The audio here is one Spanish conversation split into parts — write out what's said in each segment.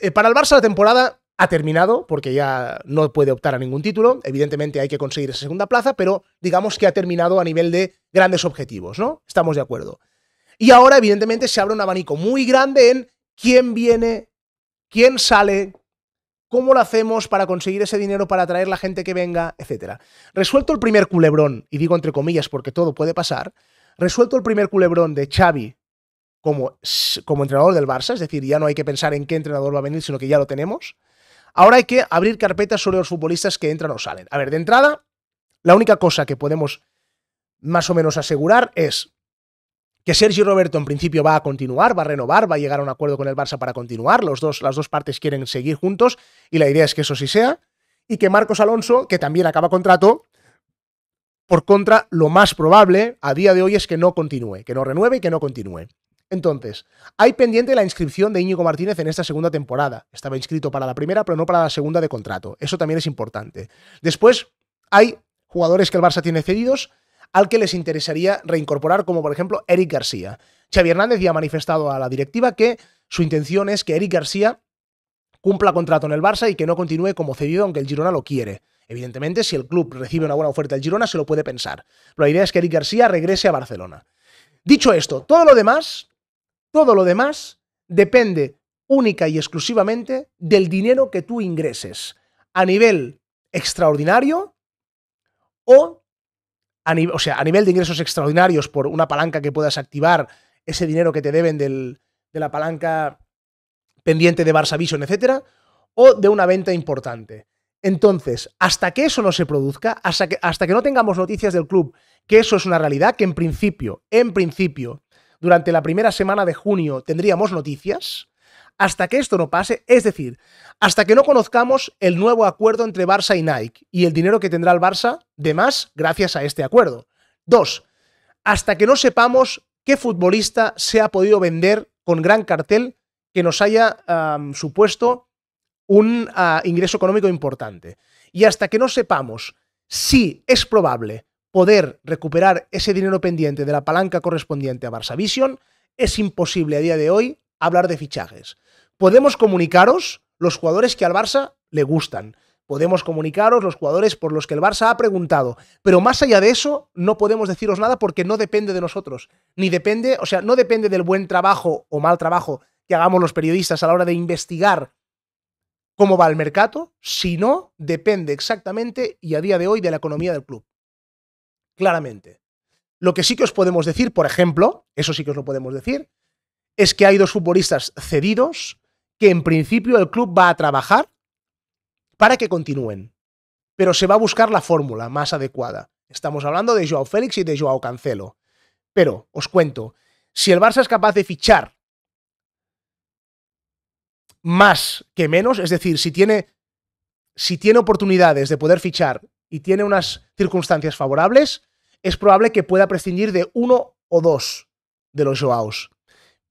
Eh, para el Barça la temporada ha terminado porque ya no puede optar a ningún título. Evidentemente hay que conseguir esa segunda plaza, pero digamos que ha terminado a nivel de grandes objetivos, ¿no? Estamos de acuerdo. Y ahora, evidentemente, se abre un abanico muy grande en quién viene, quién sale, cómo lo hacemos para conseguir ese dinero para atraer la gente que venga, etc. Resuelto el primer culebrón, y digo entre comillas porque todo puede pasar, resuelto el primer culebrón de Xavi como, entrenador del Barça, es decir, ya no hay que pensar en qué entrenador va a venir, sino que ya lo tenemos. Ahora hay que abrir carpetas sobre los futbolistas que entran o salen. A ver, de entrada, la única cosa que podemos más o menos asegurar es que Sergio Roberto en principio va a continuar, va a renovar, va a llegar a un acuerdo con el Barça para continuar, los dos, las dos partes quieren seguir juntos y la idea es que eso sí sea, y que Marcos Alonso, que también acaba contrato, por contra, lo más probable a día de hoy es que no continúe, que no renueve y que no continúe. Entonces, hay pendiente la inscripción de Íñigo Martínez en esta segunda temporada. Estaba inscrito para la primera, pero no para la segunda de contrato. Eso también es importante. Después, hay jugadores que el Barça tiene cedidos al que les interesaría reincorporar, como por ejemplo Eric García. Xavi Hernández ya ha manifestado a la directiva que su intención es que Eric García cumpla contrato en el Barça y que no continúe como cedido aunque el Girona lo quiere. Evidentemente, si el club recibe una buena oferta del Girona, se lo puede pensar. Pero la idea es que Eric García regrese a Barcelona. Dicho esto, todo lo demás todo lo demás depende única y exclusivamente del dinero que tú ingreses a nivel extraordinario o, a nivel, o sea, a nivel de ingresos extraordinarios por una palanca que puedas activar, ese dinero que te deben del, de la palanca pendiente de Barça Vision, etc., o de una venta importante. Entonces, hasta que eso no se produzca, hasta que no tengamos noticias del club que eso es una realidad, que en principio, en principio, durante la primera semana de junio tendríamos noticias. Hasta que esto no pase, es decir, hasta que no conozcamos el nuevo acuerdo entre Barça y Nike y el dinero que tendrá el Barça de más gracias a este acuerdo. Dos, hasta que no sepamos qué futbolista se ha podido vender con gran cartel que nos haya supuesto un ah, ingreso económico importante. Y hasta que no sepamos si es probable poder recuperar ese dinero pendiente de la palanca correspondiente a Barça Vision, es imposible a día de hoy hablar de fichajes. Podemos comunicaros los jugadores que al Barça le gustan. Podemos comunicaros los jugadores por los que el Barça ha preguntado. Pero más allá de eso, no podemos deciros nada porque no depende de nosotros. Ni depende, o sea, no depende del buen trabajo o mal trabajo que hagamos los periodistas a la hora de investigar cómo va el mercado, sino depende exactamente y a día de hoy de la economía del club claramente. Lo que sí que os podemos decir, por ejemplo, eso sí que os lo podemos decir, es que hay dos futbolistas cedidos que en principio el club va a trabajar para que continúen, pero se va a buscar la fórmula más adecuada. Estamos hablando de Joao Félix y de Joao Cancelo. Pero os cuento, si el Barça es capaz de fichar más que menos, es decir, si tiene, si tiene oportunidades de poder fichar y tiene unas circunstancias favorables, es probable que pueda prescindir de uno o dos de los Joaos.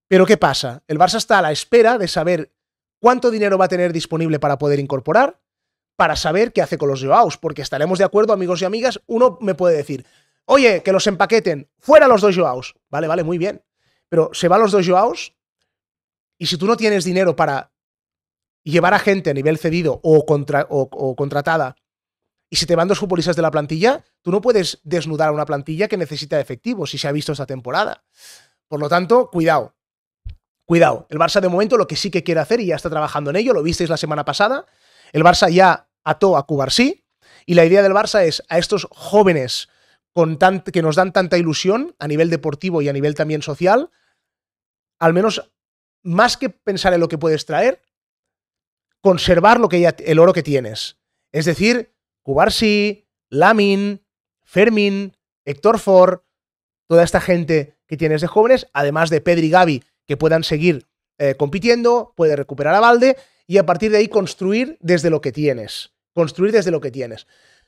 Pero ¿qué pasa? El Barça está a la espera de saber cuánto dinero va a tener disponible para poder incorporar, para saber qué hace con los Joaos, porque estaremos de acuerdo, amigos y amigas, uno me puede decir, oye, que los empaqueten, fuera los dos Joaos. Vale, vale, muy bien. Pero se van los dos Joaos y si tú no tienes dinero para llevar a gente a nivel cedido o, o contratada si te van dos futbolistas de la plantilla, tú no puedes desnudar a una plantilla que necesita efectivos, si se ha visto esta temporada. Por lo tanto, cuidado. Cuidado. El Barça de momento lo que sí que quiere hacer, y ya está trabajando en ello, lo visteis la semana pasada, el Barça ya ató a Cubarsí, y la idea del Barça es a estos jóvenes con que nos dan tanta ilusión a nivel deportivo y a nivel también social, al menos más que pensar en lo que puedes traer, conservar lo que ya, el oro que tienes. Es decir, Cubarsí, Lamin, Fermin, Héctor Ford, toda esta gente que tienes de jóvenes, además de Pedri y Gaby, que puedan seguir eh, compitiendo, puede recuperar a Valde y a partir de ahí construir desde lo que tienes. Construir desde lo que tienes.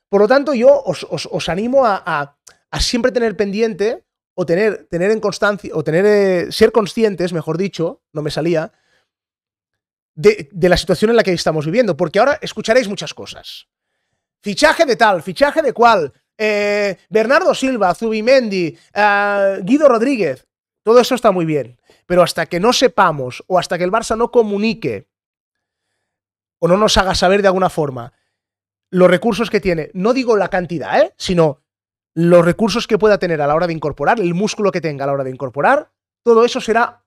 Por lo tanto, yo os, animo a, siempre tener pendiente o tener, tener en constancia, o tener, eh, ser conscientes, mejor dicho, no me salía, de, la situación en la que estamos viviendo, porque ahora escucharéis muchas cosas fichaje de tal, fichaje de cual, eh, Bernardo Silva, Zubimendi, eh, Guido Rodríguez, todo eso está muy bien. Pero hasta que no sepamos o hasta que el Barça no comunique o no nos haga saber de alguna forma los recursos que tiene, no digo la cantidad, ¿eh? sino los recursos que pueda tener a la hora de incorporar, el músculo que tenga a la hora de incorporar, todo eso será,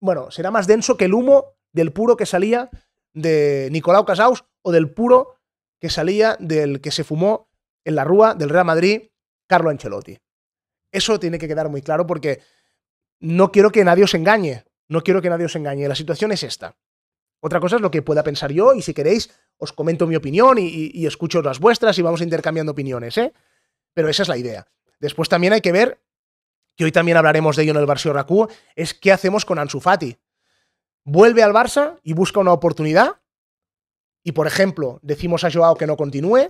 bueno, será más denso que el humo del puro que salía de Nicolau Casaus o del puro que salía del que se fumó en la rúa del Real Madrid, Carlo Ancelotti. Eso tiene que quedar muy claro porque no quiero que nadie os engañe. No quiero que nadie os engañe. La situación es esta. Otra cosa es lo que pueda pensar yo y si queréis os comento mi opinión y, escucho las vuestras y vamos intercambiando opiniones, ¿eh? Pero esa es la idea. Después también hay que ver, que hoy también hablaremos de ello en el Barça Racú, es qué hacemos con Ansu Fati. ¿Vuelve al Barça y busca una oportunidad? y, por ejemplo, decimos a Joao que no continúe,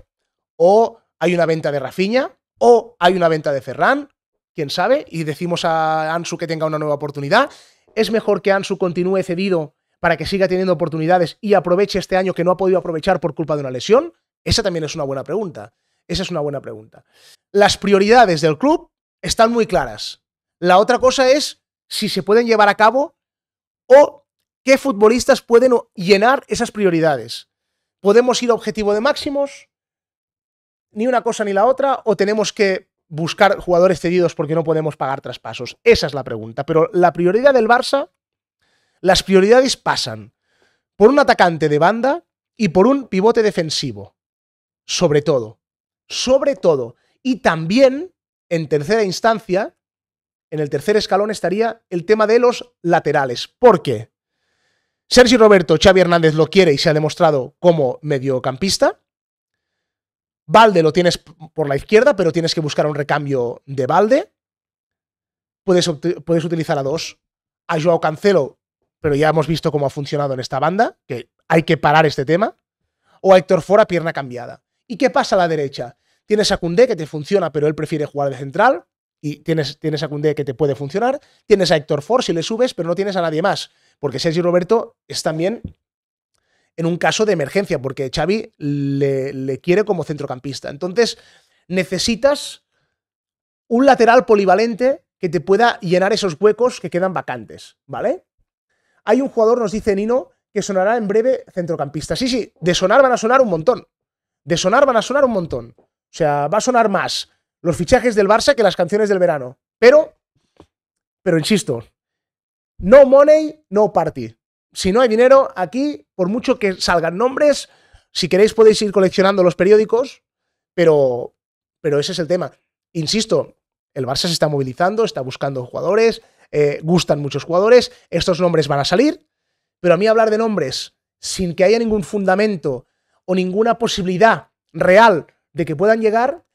o hay una venta de Rafiña, o hay una venta de Ferran, quién sabe, y decimos a Ansu que tenga una nueva oportunidad. ¿Es mejor que Ansu continúe cedido para que siga teniendo oportunidades y aproveche este año que no ha podido aprovechar por culpa de una lesión? Esa también es una buena pregunta. Esa es una buena pregunta. Las prioridades del club están muy claras. La otra cosa es si se pueden llevar a cabo o qué futbolistas pueden llenar esas prioridades. ¿Podemos ir a objetivo de máximos? Ni una cosa ni la otra, o tenemos que buscar jugadores cedidos porque no podemos pagar traspasos. Esa es la pregunta. Pero la prioridad del Barça, las prioridades pasan por un atacante de banda y por un pivote defensivo. Sobre todo. Sobre todo. Y también, en tercera instancia, en el tercer escalón estaría el tema de los laterales. ¿Por qué? Sergio Roberto, Xavi Hernández lo quiere y se ha demostrado como mediocampista. Valde lo tienes por la izquierda, pero tienes que buscar un recambio de Valde. Puedes, puedes utilizar a dos. A Joao Cancelo, pero ya hemos visto cómo ha funcionado en esta banda, que hay que parar este tema. O a Héctor Fora, pierna cambiada. ¿Y qué pasa a la derecha? Tienes a Cundé que te funciona, pero él prefiere jugar de central. Y tienes, tienes a Cundé que te puede funcionar. Tienes a Héctor Ford si le subes, pero no tienes a nadie más porque Sergio Roberto es también en un caso de emergencia, porque Xavi le, quiere como centrocampista. Entonces, necesitas un lateral polivalente que te pueda llenar esos huecos que quedan vacantes, ¿vale? Hay un jugador, nos dice Nino, que sonará en breve centrocampista. Sí, sí, de sonar van a sonar un montón. De sonar van a sonar un montón. O sea, va a sonar más los fichajes del Barça que las canciones del verano. Pero, pero insisto, no money, no party. Si no hay dinero, aquí, por mucho que salgan nombres, si queréis podéis ir coleccionando los periódicos, pero, pero ese es el tema. Insisto, el Barça se está movilizando, está buscando jugadores, eh, gustan muchos jugadores, estos nombres van a salir, pero a mí hablar de nombres sin que haya ningún fundamento o ninguna posibilidad real de que puedan llegar,